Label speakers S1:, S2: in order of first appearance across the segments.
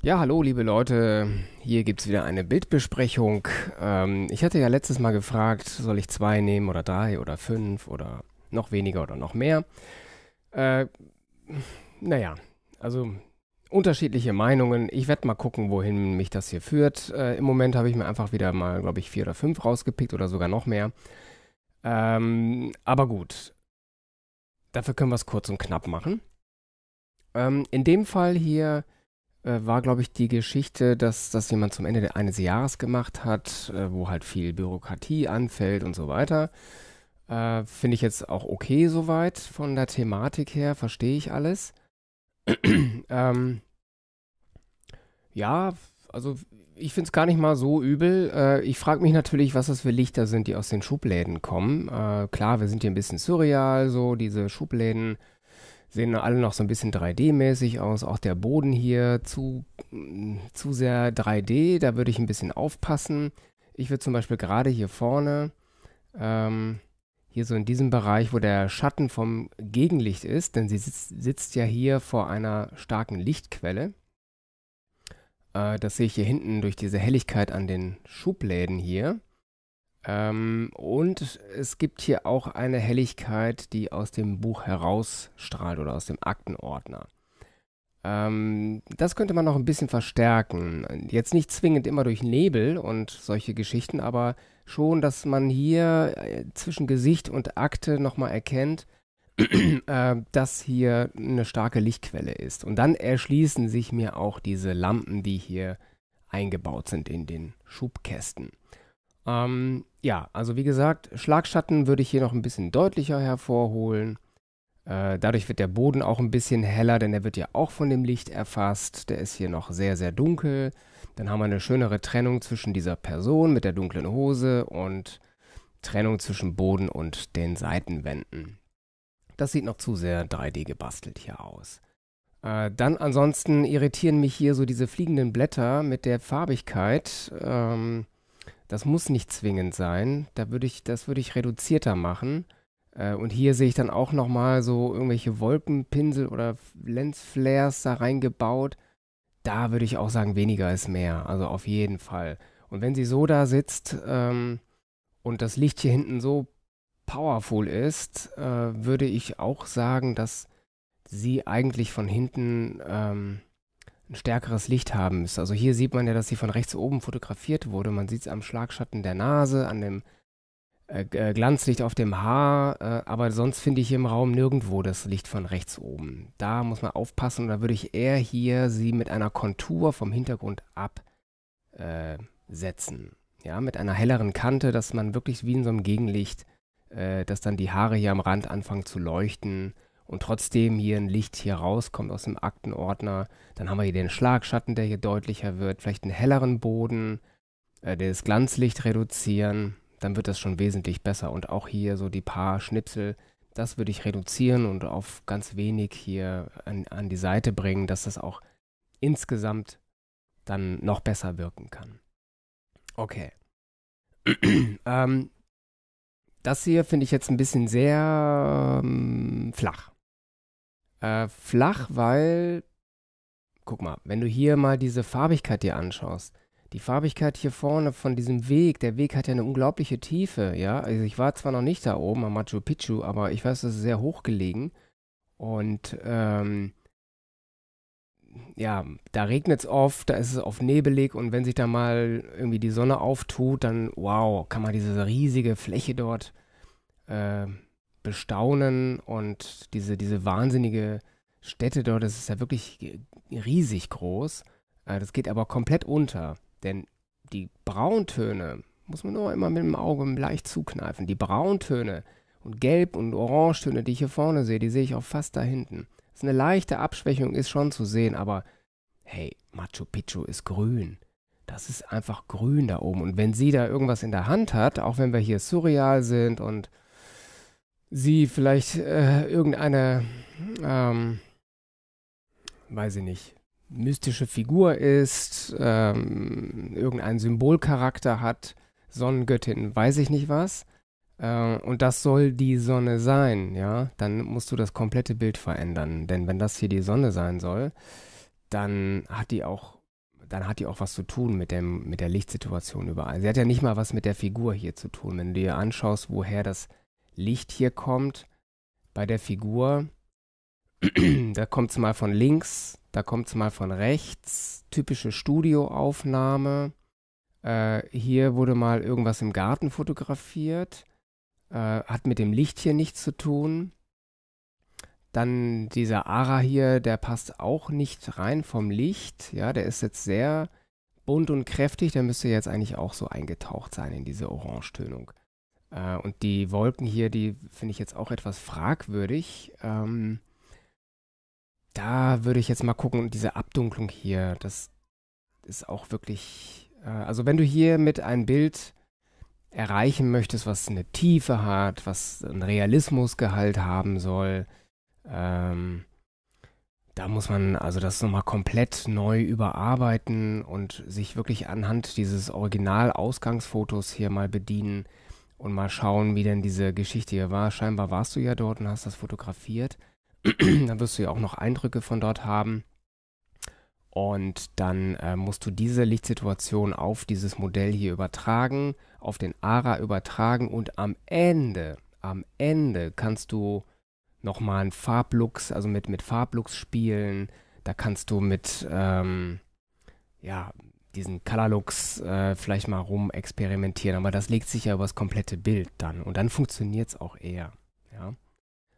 S1: Ja, hallo liebe Leute, hier gibt es wieder eine Bildbesprechung. Ähm, ich hatte ja letztes Mal gefragt, soll ich zwei nehmen oder drei oder fünf oder noch weniger oder noch mehr. Äh, naja, also unterschiedliche Meinungen. Ich werde mal gucken, wohin mich das hier führt. Äh, Im Moment habe ich mir einfach wieder mal, glaube ich, vier oder fünf rausgepickt oder sogar noch mehr. Ähm, aber gut, dafür können wir es kurz und knapp machen. Ähm, in dem Fall hier äh, war, glaube ich, die Geschichte, dass das jemand zum Ende eines Jahres gemacht hat, äh, wo halt viel Bürokratie anfällt und so weiter. Äh, Finde ich jetzt auch okay soweit von der Thematik her, verstehe ich alles. ähm, ja, also ich finde es gar nicht mal so übel. Äh, ich frage mich natürlich, was das für Lichter sind, die aus den Schubläden kommen. Äh, klar, wir sind hier ein bisschen surreal, so diese Schubläden sehen alle noch so ein bisschen 3D-mäßig aus. Auch der Boden hier zu, zu sehr 3D, da würde ich ein bisschen aufpassen. Ich würde zum Beispiel gerade hier vorne, ähm, hier so in diesem Bereich, wo der Schatten vom Gegenlicht ist, denn sie sitzt, sitzt ja hier vor einer starken Lichtquelle. Äh, das sehe ich hier hinten durch diese Helligkeit an den Schubläden hier. Ähm, und es gibt hier auch eine Helligkeit, die aus dem Buch herausstrahlt oder aus dem Aktenordner. Ähm, das könnte man noch ein bisschen verstärken. Jetzt nicht zwingend immer durch Nebel und solche Geschichten, aber schon, dass man hier äh, zwischen Gesicht und Akte nochmal erkennt, äh, dass hier eine starke Lichtquelle ist. Und dann erschließen sich mir auch diese Lampen, die hier eingebaut sind in den Schubkästen. Ähm, ja, also wie gesagt, Schlagschatten würde ich hier noch ein bisschen deutlicher hervorholen. Äh, dadurch wird der Boden auch ein bisschen heller, denn der wird ja auch von dem Licht erfasst. Der ist hier noch sehr, sehr dunkel. Dann haben wir eine schönere Trennung zwischen dieser Person mit der dunklen Hose und Trennung zwischen Boden und den Seitenwänden. Das sieht noch zu sehr 3D gebastelt hier aus. Äh, dann ansonsten irritieren mich hier so diese fliegenden Blätter mit der Farbigkeit. Ähm, das muss nicht zwingend sein. Da würde ich, das würde ich reduzierter machen. Äh, und hier sehe ich dann auch nochmal so irgendwelche Wolkenpinsel oder Lensflares da reingebaut. Da würde ich auch sagen, weniger ist mehr. Also auf jeden Fall. Und wenn sie so da sitzt ähm, und das Licht hier hinten so powerful ist, äh, würde ich auch sagen, dass sie eigentlich von hinten ähm, ein stärkeres Licht haben müsste. Also hier sieht man ja, dass sie von rechts oben fotografiert wurde. Man sieht es am Schlagschatten der Nase, an dem äh, äh, Glanzlicht auf dem Haar, äh, aber sonst finde ich hier im Raum nirgendwo das Licht von rechts oben. Da muss man aufpassen und da würde ich eher hier sie mit einer Kontur vom Hintergrund absetzen. Äh, ja, mit einer helleren Kante, dass man wirklich wie in so einem Gegenlicht, äh, dass dann die Haare hier am Rand anfangen zu leuchten und trotzdem hier ein Licht hier rauskommt aus dem Aktenordner. Dann haben wir hier den Schlagschatten, der hier deutlicher wird, vielleicht einen helleren Boden, äh, das Glanzlicht reduzieren, dann wird das schon wesentlich besser. Und auch hier so die paar Schnipsel, das würde ich reduzieren und auf ganz wenig hier an, an die Seite bringen, dass das auch insgesamt dann noch besser wirken kann. Okay. ähm, das hier finde ich jetzt ein bisschen sehr ähm, flach äh, flach, weil, guck mal, wenn du hier mal diese Farbigkeit dir anschaust, die Farbigkeit hier vorne von diesem Weg, der Weg hat ja eine unglaubliche Tiefe, ja. Also ich war zwar noch nicht da oben am Machu Picchu, aber ich weiß, das ist sehr hoch gelegen. Und ähm, ja, da regnet es oft, da ist es oft nebelig und wenn sich da mal irgendwie die Sonne auftut, dann wow, kann man diese riesige Fläche dort äh, bestaunen und diese, diese wahnsinnige Stätte dort, das ist ja wirklich riesig groß. Äh, das geht aber komplett unter, denn die Brauntöne muss man nur immer mit dem Auge leicht zukneifen. Die Brauntöne und Gelb- und Orangetöne, die ich hier vorne sehe, die sehe ich auch fast da hinten. Das ist eine leichte Abschwächung, ist schon zu sehen, aber hey, Machu Picchu ist grün. Das ist einfach grün da oben. Und wenn sie da irgendwas in der Hand hat, auch wenn wir hier surreal sind und sie vielleicht äh, irgendeine, ähm, weiß ich nicht, mystische Figur ist, ähm, irgendeinen Symbolcharakter hat, Sonnengöttin, weiß ich nicht was. Äh, und das soll die Sonne sein, ja, dann musst du das komplette Bild verändern. Denn wenn das hier die Sonne sein soll, dann hat die auch, dann hat die auch was zu tun mit dem, mit der Lichtsituation überall. Sie hat ja nicht mal was mit der Figur hier zu tun. Wenn du dir anschaust, woher das Licht hier kommt bei der Figur. da kommt es mal von links, da kommt es mal von rechts. Typische Studioaufnahme. Äh, hier wurde mal irgendwas im Garten fotografiert. Äh, hat mit dem Licht hier nichts zu tun. Dann dieser Ara hier, der passt auch nicht rein vom Licht. Ja, der ist jetzt sehr bunt und kräftig. Der müsste jetzt eigentlich auch so eingetaucht sein in diese Orangetönung. Äh, und die Wolken hier, die finde ich jetzt auch etwas fragwürdig. Ähm, da würde ich jetzt mal gucken, und diese Abdunklung hier, das ist auch wirklich. Äh, also, wenn du hier mit einem Bild erreichen möchtest, was eine Tiefe hat, was einen Realismusgehalt haben soll, ähm, da muss man also das nochmal komplett neu überarbeiten und sich wirklich anhand dieses Original-Ausgangsfotos hier mal bedienen und mal schauen, wie denn diese Geschichte hier war. Scheinbar warst du ja dort und hast das fotografiert. dann wirst du ja auch noch Eindrücke von dort haben. Und dann äh, musst du diese Lichtsituation auf dieses Modell hier übertragen, auf den ARA übertragen und am Ende, am Ende kannst du nochmal einen Farblux, also mit, mit Farblux spielen. Da kannst du mit, ähm, ja, diesen Colorlooks äh, vielleicht mal rum experimentieren, aber das legt sich ja übers komplette Bild dann und dann funktioniert es auch eher. Ja?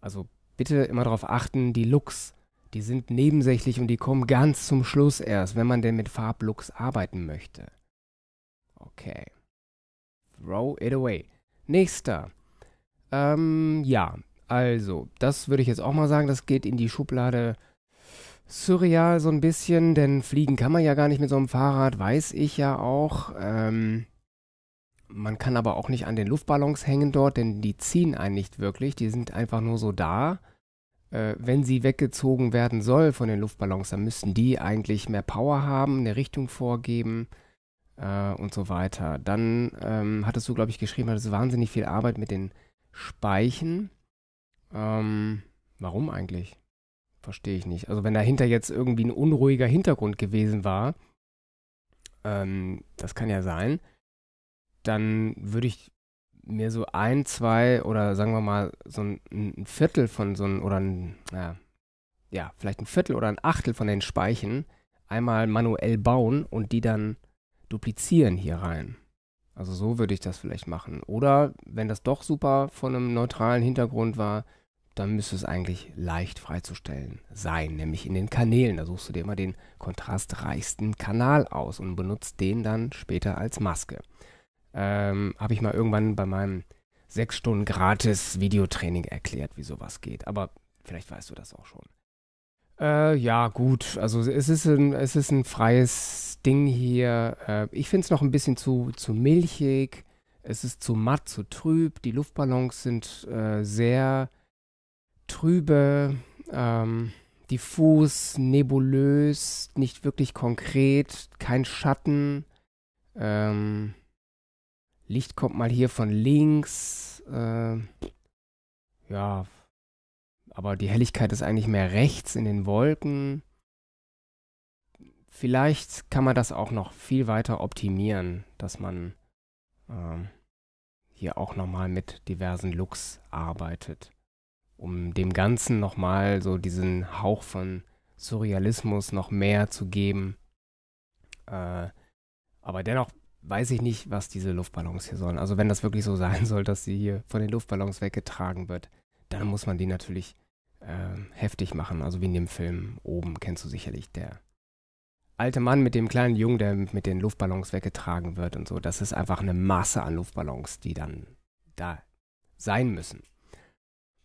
S1: Also bitte immer darauf achten, die Looks, die sind nebensächlich und die kommen ganz zum Schluss erst, wenn man denn mit Farblooks arbeiten möchte. Okay. Throw it away. Nächster. Ähm, ja, also, das würde ich jetzt auch mal sagen, das geht in die Schublade surreal so ein bisschen, denn fliegen kann man ja gar nicht mit so einem Fahrrad, weiß ich ja auch. Ähm, man kann aber auch nicht an den Luftballons hängen dort, denn die ziehen einen nicht wirklich, die sind einfach nur so da. Äh, wenn sie weggezogen werden soll von den Luftballons, dann müssten die eigentlich mehr Power haben, eine Richtung vorgeben äh, und so weiter. Dann ähm, hattest du, glaube ich, geschrieben, hattest wahnsinnig viel Arbeit mit den Speichen. Ähm, warum eigentlich? Verstehe ich nicht. Also wenn dahinter jetzt irgendwie ein unruhiger Hintergrund gewesen war, ähm, das kann ja sein, dann würde ich mir so ein, zwei oder sagen wir mal so ein, ein Viertel von so einem oder ein, naja, ja, vielleicht ein Viertel oder ein Achtel von den Speichen einmal manuell bauen und die dann duplizieren hier rein. Also so würde ich das vielleicht machen. Oder wenn das doch super von einem neutralen Hintergrund war, dann müsste es eigentlich leicht freizustellen sein, nämlich in den Kanälen. Da suchst du dir immer den kontrastreichsten Kanal aus und benutzt den dann später als Maske. Ähm, Habe ich mal irgendwann bei meinem 6 Stunden gratis Videotraining erklärt, wie sowas geht. Aber vielleicht weißt du das auch schon. Äh, ja, gut. Also es ist ein, es ist ein freies Ding hier. Äh, ich finde es noch ein bisschen zu, zu milchig. Es ist zu matt, zu trüb. Die Luftballons sind äh, sehr trübe, ähm, diffus, nebulös, nicht wirklich konkret, kein Schatten. Ähm, Licht kommt mal hier von links. Äh, ja, aber die Helligkeit ist eigentlich mehr rechts in den Wolken. Vielleicht kann man das auch noch viel weiter optimieren, dass man äh, hier auch nochmal mit diversen Looks arbeitet um dem Ganzen nochmal so diesen Hauch von Surrealismus noch mehr zu geben. Äh, aber dennoch weiß ich nicht, was diese Luftballons hier sollen. Also wenn das wirklich so sein soll, dass sie hier von den Luftballons weggetragen wird, dann muss man die natürlich äh, heftig machen. Also wie in dem Film oben kennst du sicherlich der alte Mann mit dem kleinen Jungen, der mit den Luftballons weggetragen wird und so. Das ist einfach eine Masse an Luftballons, die dann da sein müssen.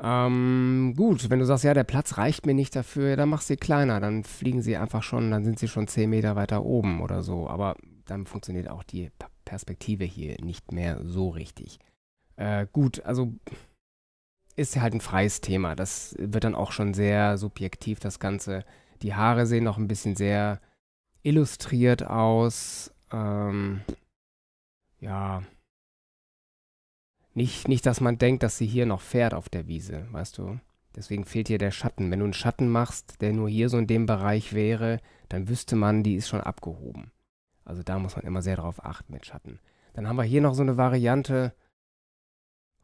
S1: Ähm, gut, wenn du sagst, ja, der Platz reicht mir nicht dafür, dann machst du sie kleiner, dann fliegen sie einfach schon, dann sind sie schon 10 Meter weiter oben oder so. Aber dann funktioniert auch die Perspektive hier nicht mehr so richtig. Äh, gut, also ist halt ein freies Thema. Das wird dann auch schon sehr subjektiv, das Ganze. Die Haare sehen noch ein bisschen sehr illustriert aus. Ähm, ja, nicht, nicht, dass man denkt, dass sie hier noch fährt auf der Wiese, weißt du. Deswegen fehlt hier der Schatten. Wenn du einen Schatten machst, der nur hier so in dem Bereich wäre, dann wüsste man, die ist schon abgehoben. Also da muss man immer sehr drauf achten mit Schatten. Dann haben wir hier noch so eine Variante.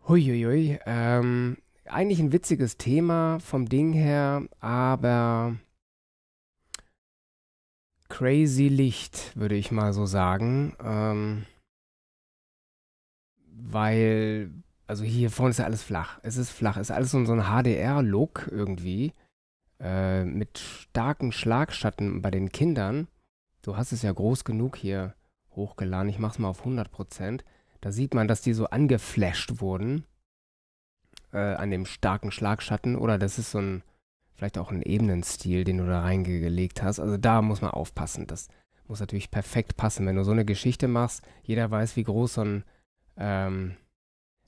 S1: Huiuiui. Ähm, eigentlich ein witziges Thema vom Ding her, aber crazy Licht, würde ich mal so sagen. Ähm, weil, also hier vorne ist ja alles flach. Es ist flach. Es ist alles so ein HDR-Look irgendwie. Äh, mit starken Schlagschatten bei den Kindern. Du hast es ja groß genug hier hochgeladen. Ich mach's mal auf 100%. Da sieht man, dass die so angeflasht wurden. Äh, an dem starken Schlagschatten. Oder das ist so ein, vielleicht auch ein Ebenenstil, den du da reingelegt hast. Also da muss man aufpassen. Das muss natürlich perfekt passen. Wenn du so eine Geschichte machst, jeder weiß, wie groß so ein ähm,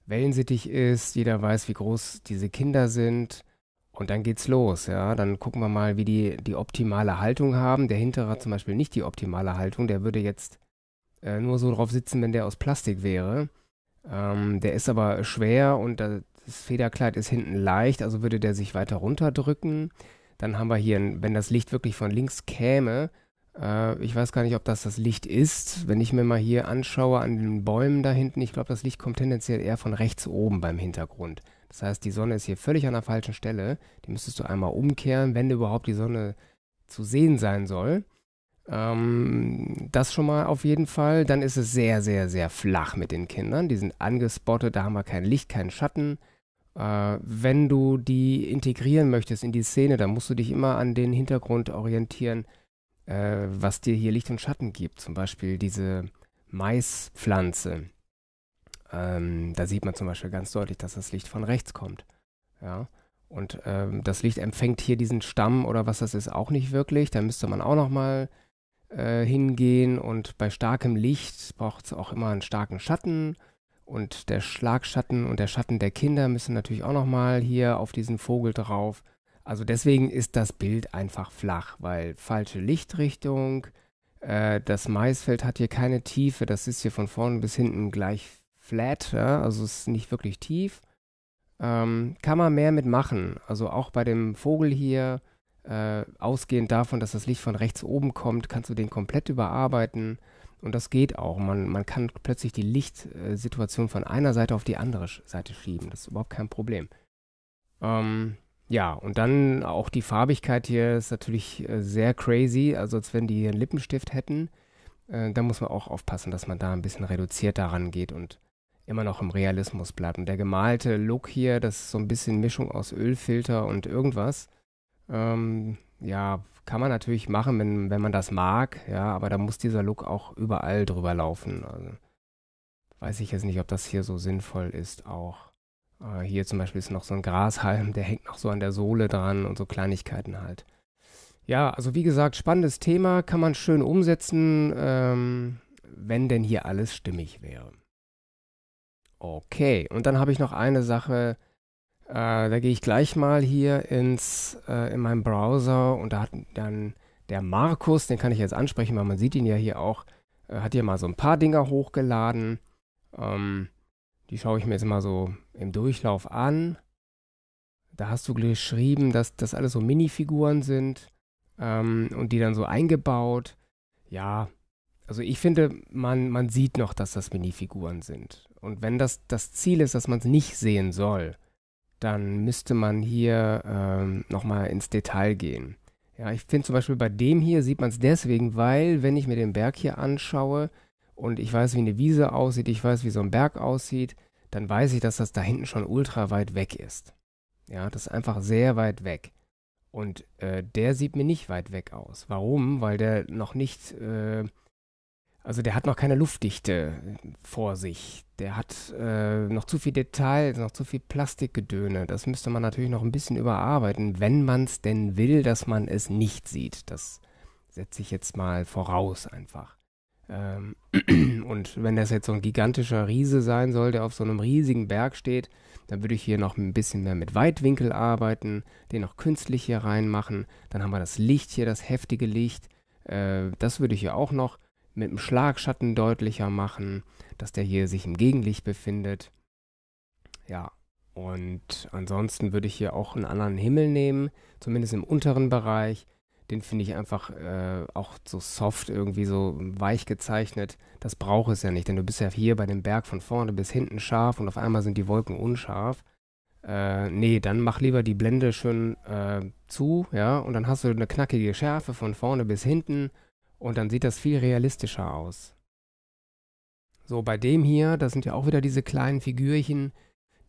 S1: Wellensittich ist, jeder weiß, wie groß diese Kinder sind. Und dann geht's los, ja. Dann gucken wir mal, wie die die optimale Haltung haben. Der hintere hat zum Beispiel nicht die optimale Haltung. Der würde jetzt äh, nur so drauf sitzen, wenn der aus Plastik wäre. Ähm, der ist aber schwer und das Federkleid ist hinten leicht, also würde der sich weiter runterdrücken. Dann haben wir hier, wenn das Licht wirklich von links käme, äh, ich weiß gar nicht, ob das das Licht ist. Wenn ich mir mal hier anschaue an den Bäumen da hinten, ich glaube, das Licht kommt tendenziell eher von rechts oben beim Hintergrund. Das heißt, die Sonne ist hier völlig an der falschen Stelle. Die müsstest du einmal umkehren, wenn überhaupt die Sonne zu sehen sein soll. Ähm, das schon mal auf jeden Fall. Dann ist es sehr, sehr, sehr flach mit den Kindern. Die sind angespottet, da haben wir kein Licht, keinen Schatten. Äh, wenn du die integrieren möchtest in die Szene, dann musst du dich immer an den Hintergrund orientieren, äh, was dir hier Licht und Schatten gibt. Zum Beispiel diese Maispflanze. Ähm, da sieht man zum Beispiel ganz deutlich, dass das Licht von rechts kommt. Ja. Und ähm, das Licht empfängt hier diesen Stamm oder was das ist auch nicht wirklich. Da müsste man auch nochmal äh, hingehen. Und bei starkem Licht braucht es auch immer einen starken Schatten. Und der Schlagschatten und der Schatten der Kinder müssen natürlich auch nochmal hier auf diesen Vogel drauf. Also deswegen ist das Bild einfach flach, weil falsche Lichtrichtung, äh, das Maisfeld hat hier keine Tiefe, das ist hier von vorne bis hinten gleich flat, ja? also es ist nicht wirklich tief. Ähm, kann man mehr mitmachen. Also auch bei dem Vogel hier, äh, ausgehend davon, dass das Licht von rechts oben kommt, kannst du den komplett überarbeiten. Und das geht auch. Man, man kann plötzlich die Lichtsituation von einer Seite auf die andere Seite schieben. Das ist überhaupt kein Problem. Ähm, ja, und dann auch die Farbigkeit hier ist natürlich äh, sehr crazy, also als wenn die hier einen Lippenstift hätten. Äh, da muss man auch aufpassen, dass man da ein bisschen reduziert daran geht und immer noch im Realismus bleibt. Und der gemalte Look hier, das ist so ein bisschen Mischung aus Ölfilter und irgendwas. Ähm, ja, kann man natürlich machen, wenn, wenn man das mag, ja, aber da muss dieser Look auch überall drüber laufen. Also weiß ich jetzt nicht, ob das hier so sinnvoll ist auch. Äh, hier zum Beispiel ist noch so ein Grashalm, der hängt noch so an der Sohle dran und so Kleinigkeiten halt. Ja, also wie gesagt, spannendes Thema, kann man schön umsetzen, ähm, wenn denn hier alles stimmig wäre. Okay, und dann habe ich noch eine Sache, äh, da gehe ich gleich mal hier ins, äh, in meinem Browser und da hat dann der Markus, den kann ich jetzt ansprechen, weil man sieht ihn ja hier auch, äh, hat hier mal so ein paar Dinger hochgeladen. Ähm, die schaue ich mir jetzt mal so im Durchlauf an. Da hast du geschrieben, dass das alles so Minifiguren sind ähm, und die dann so eingebaut. Ja, also ich finde, man, man sieht noch, dass das Minifiguren sind. Und wenn das das Ziel ist, dass man es nicht sehen soll, dann müsste man hier ähm, nochmal ins Detail gehen. Ja, ich finde zum Beispiel bei dem hier sieht man es deswegen, weil wenn ich mir den Berg hier anschaue, und ich weiß, wie eine Wiese aussieht, ich weiß, wie so ein Berg aussieht, dann weiß ich, dass das da hinten schon ultra weit weg ist. Ja, das ist einfach sehr weit weg. Und äh, der sieht mir nicht weit weg aus. Warum? Weil der noch nicht, äh, also der hat noch keine Luftdichte vor sich. Der hat äh, noch zu viel Detail, noch zu viel Plastikgedöne. Das müsste man natürlich noch ein bisschen überarbeiten, wenn man es denn will, dass man es nicht sieht. Das setze ich jetzt mal voraus einfach. Ähm, und wenn das jetzt so ein gigantischer Riese sein soll, der auf so einem riesigen Berg steht, dann würde ich hier noch ein bisschen mehr mit Weitwinkel arbeiten, den noch künstlich hier reinmachen. Dann haben wir das Licht hier, das heftige Licht. Äh, das würde ich hier auch noch mit dem Schlagschatten deutlicher machen, dass der hier sich im Gegenlicht befindet. Ja, und ansonsten würde ich hier auch einen anderen Himmel nehmen, zumindest im unteren Bereich den finde ich einfach äh, auch so soft, irgendwie so weich gezeichnet. Das braucht es ja nicht, denn du bist ja hier bei dem Berg von vorne bis hinten scharf und auf einmal sind die Wolken unscharf. Äh, nee, dann mach lieber die Blende schön äh, zu, ja, und dann hast du eine knackige Schärfe von vorne bis hinten und dann sieht das viel realistischer aus. So, bei dem hier, das sind ja auch wieder diese kleinen Figürchen,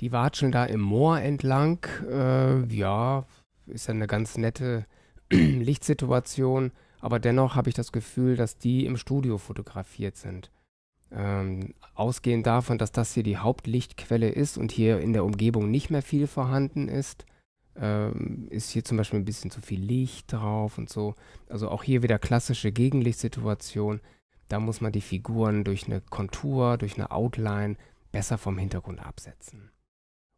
S1: die watscheln da im Moor entlang. Äh, ja, ist ja eine ganz nette Lichtsituation, aber dennoch habe ich das Gefühl, dass die im Studio fotografiert sind. Ähm, ausgehend davon, dass das hier die Hauptlichtquelle ist und hier in der Umgebung nicht mehr viel vorhanden ist, ähm, ist hier zum Beispiel ein bisschen zu viel Licht drauf und so. Also auch hier wieder klassische Gegenlichtsituation. Da muss man die Figuren durch eine Kontur, durch eine Outline besser vom Hintergrund absetzen.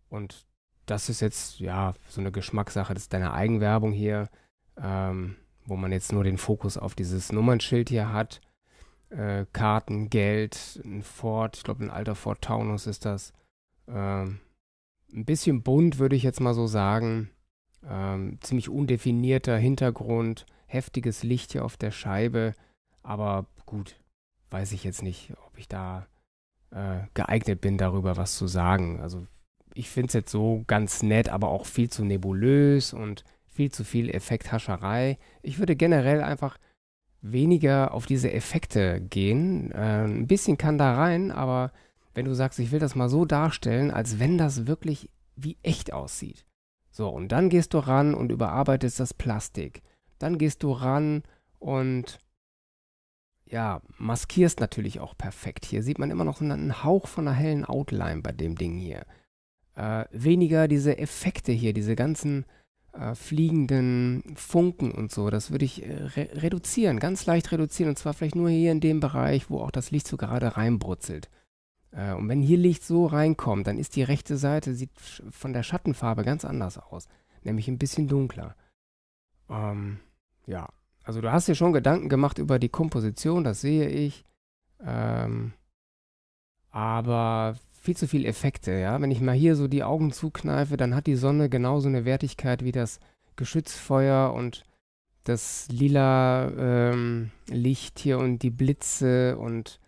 S1: Und das ist jetzt ja so eine Geschmackssache, das ist deine Eigenwerbung hier ähm, wo man jetzt nur den Fokus auf dieses Nummernschild hier hat. Äh, Karten, Geld, ein Ford, ich glaube ein alter Ford Taunus ist das. Ähm, ein bisschen bunt würde ich jetzt mal so sagen. Ähm, ziemlich undefinierter Hintergrund, heftiges Licht hier auf der Scheibe. Aber gut, weiß ich jetzt nicht, ob ich da äh, geeignet bin, darüber was zu sagen. Also ich finde es jetzt so ganz nett, aber auch viel zu nebulös und viel zu viel Effekthascherei. Ich würde generell einfach weniger auf diese Effekte gehen. Äh, ein bisschen kann da rein, aber wenn du sagst, ich will das mal so darstellen, als wenn das wirklich wie echt aussieht. So, und dann gehst du ran und überarbeitest das Plastik. Dann gehst du ran und ja, maskierst natürlich auch perfekt. Hier sieht man immer noch einen Hauch von einer hellen Outline bei dem Ding hier. Äh, weniger diese Effekte hier, diese ganzen äh, fliegenden Funken und so. Das würde ich äh, re reduzieren, ganz leicht reduzieren. Und zwar vielleicht nur hier in dem Bereich, wo auch das Licht so gerade reinbrutzelt. Äh, und wenn hier Licht so reinkommt, dann ist die rechte Seite, sieht von der Schattenfarbe ganz anders aus. Nämlich ein bisschen dunkler. Ähm, ja, also du hast dir schon Gedanken gemacht über die Komposition, das sehe ich. Ähm, aber viel zu viele Effekte, ja. Wenn ich mal hier so die Augen zukneife, dann hat die Sonne genauso eine Wertigkeit wie das Geschützfeuer und das lila ähm, Licht hier und die Blitze und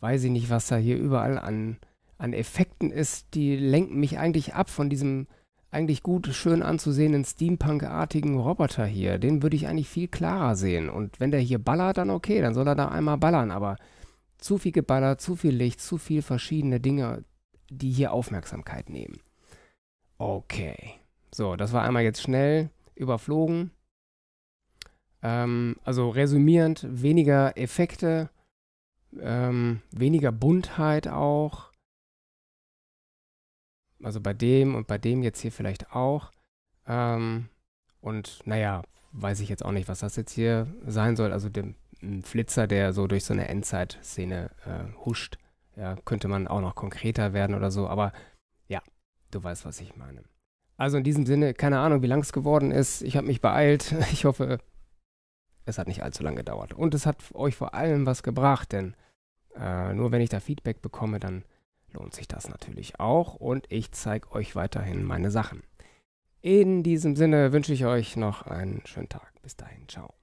S1: weiß ich nicht, was da hier überall an, an Effekten ist, die lenken mich eigentlich ab von diesem eigentlich gut, schön anzusehenden Steampunk-artigen Roboter hier. Den würde ich eigentlich viel klarer sehen. Und wenn der hier ballert, dann okay, dann soll er da einmal ballern, aber zu viel geballert, zu viel Licht, zu viel verschiedene Dinge, die hier Aufmerksamkeit nehmen. Okay. So, das war einmal jetzt schnell überflogen. Ähm, also resümierend, weniger Effekte, ähm, weniger Buntheit auch. Also bei dem und bei dem jetzt hier vielleicht auch. Ähm, und naja, weiß ich jetzt auch nicht, was das jetzt hier sein soll. Also dem Flitzer, der so durch so eine Endzeit-Szene äh, huscht. Ja, könnte man auch noch konkreter werden oder so, aber ja, du weißt, was ich meine. Also in diesem Sinne, keine Ahnung, wie lang es geworden ist. Ich habe mich beeilt. Ich hoffe, es hat nicht allzu lange gedauert. Und es hat euch vor allem was gebracht, denn äh, nur wenn ich da Feedback bekomme, dann lohnt sich das natürlich auch und ich zeige euch weiterhin meine Sachen. In diesem Sinne wünsche ich euch noch einen schönen Tag. Bis dahin, ciao.